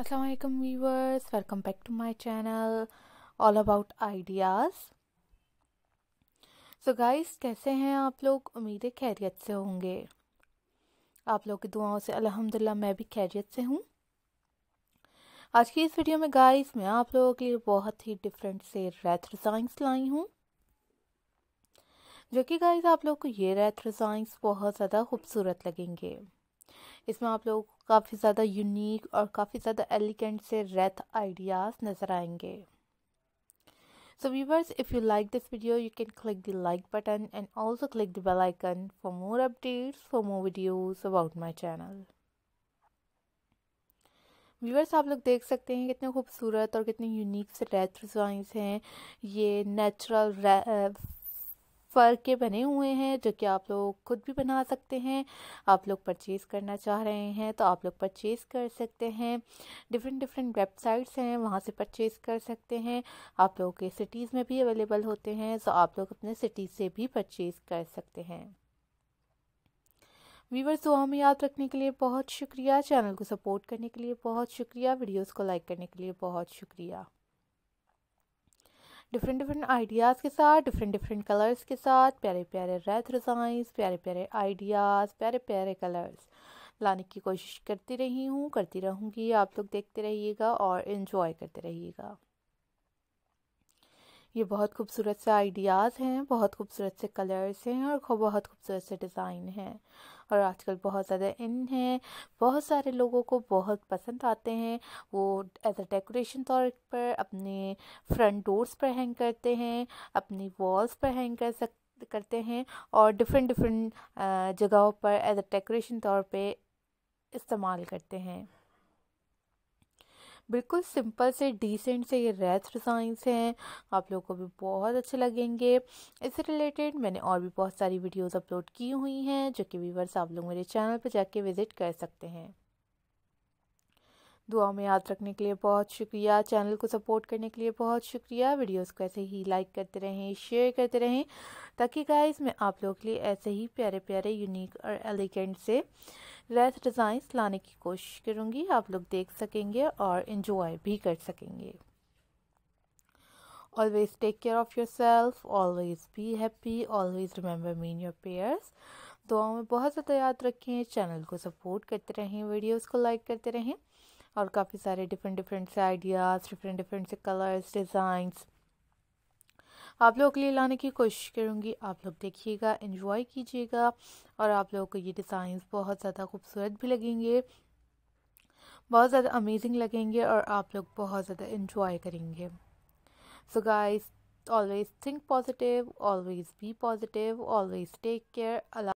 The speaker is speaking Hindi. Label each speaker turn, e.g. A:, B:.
A: Assalamualaikum viewers welcome back to my channel all about ideas so guys कैसे हैं आप लोग उम्मीद है खैरियत से होंगे आप लोग की दुआओं से अल्हम्दुलिल्लाह मैं भी खैरियत से हूँ आज की इस वीडियो में गाइस मैं आप लोगों के लिए बहुत ही डिफरेंट से रेथ रिजाइंस लाई हूँ जो कि गाइस आप लोग को ये रेथ रिजाइंस बहुत ज़्यादा खूबसूरत लगेंगे इसमें आप लोगों को काफ़ी ज़्यादा यूनिक और काफ़ी ज़्यादा एलिगेंट से रेथ आइडियाज़ नज़र आएंगे so viewers if you like this video you can click the like button and also click the bell icon for more updates for more videos about my channel viewers आप लोग देख सकते हैं कितने खूबसूरत और कितने यूनिक से रेथ डिज़ाइंस हैं ये नेचुरल फ़र के बने हुए हैं जो कि आप लोग खुद भी बना सकते हैं आप लोग परचेज़ करना चाह रहे हैं तो आप लोग परचेज़ कर सकते हैं डिफरेंट डिफरेंट वेबसाइट्स हैं वहाँ से परचेज़ कर सकते हैं आप लोगों के सिटीज़ में भी अवेलेबल होते हैं तो आप लोग अपने सिटी से भी परचेज़ कर सकते हैं व्यूवर्स दुआ में याद रखने के लिए बहुत शुक्रिया चैनल को सपोर्ट करने के लिए बहुत शुक्रिया वीडियोस को लाइक करने के लिए बहुत शुक्रिया डिफरेंट डिफरेंट आइडियाज़ के साथ डिफरेंट डिफरेंट कलर्स के साथ प्यारे प्यारे रेड डिज़ाइंस प्यारे प्यारे आइडियाज़ प्यारे प्यारे कलर्स लाने की कोशिश करती रही हूँ करती रहूँगी आप लोग देखते रहिएगा और इन्जॉय करते रहिएगा ये बहुत खूबसूरत से आइडियाज़ हैं बहुत खूबसूरत से कलर्स हैं और बहुत खूबसूरत से डिज़ाइन हैं और आजकल बहुत ज़्यादा इन हैं बहुत सारे लोगों को बहुत पसंद आते हैं वो एज अ डेकोरेशन तौर पर अपने फ्रंट डोर्स पर हैंग करते हैं अपनी वॉल्स पर हैंग कर सक करते हैं और डिफरेंट डिफरेंट जगहों पर एज अ डेकोरेशन तौर पे इस्तेमाल करते हैं बिल्कुल सिंपल से डिसेंट से ये रेस डिज़ाइंस हैं आप लोगों को भी बहुत अच्छे लगेंगे इससे रिलेटेड मैंने और भी बहुत सारी वीडियोस अपलोड की हुई हैं जो कि व्यूवर्स आप लोग मेरे चैनल पर जाके विज़िट कर सकते हैं दुआ में याद रखने के लिए बहुत शुक्रिया चैनल को सपोर्ट करने के लिए बहुत शुक्रिया वीडियोस को ऐसे ही लाइक करते रहें शेयर करते रहें ताकि गाइस मैं आप लोगों के लिए ऐसे ही प्यारे प्यारे यूनिक और एलिगेंट से रेस डिज़ाइंस लाने की कोशिश करूँगी आप लोग देख सकेंगे और इन्जॉय भी कर सकेंगे always take care of yourself always be happy always remember me in your prayers दुआओं में बहुत ज़्यादा याद रखें चैनल को सपोर्ट करते रहें वीडियोस को लाइक करते रहें और काफ़ी सारे डिफरेंट डिफरेंट से आइडियाज़ डिफरेंट डिफरेंट से कलर्स डिज़ाइंस आप लोगों के लिए लाने की कोशिश करूँगी आप लोग देखिएगा इन्जॉय कीजिएगा और आप लोगों को ये डिज़ाइन बहुत ज़्यादा खूबसूरत भी लगेंगे बहुत ज़्यादा अमेजिंग लगेंगे और आप लोग बहुत ज़्यादा इन्जॉय करेंगे so guys always think positive always be positive always take care अला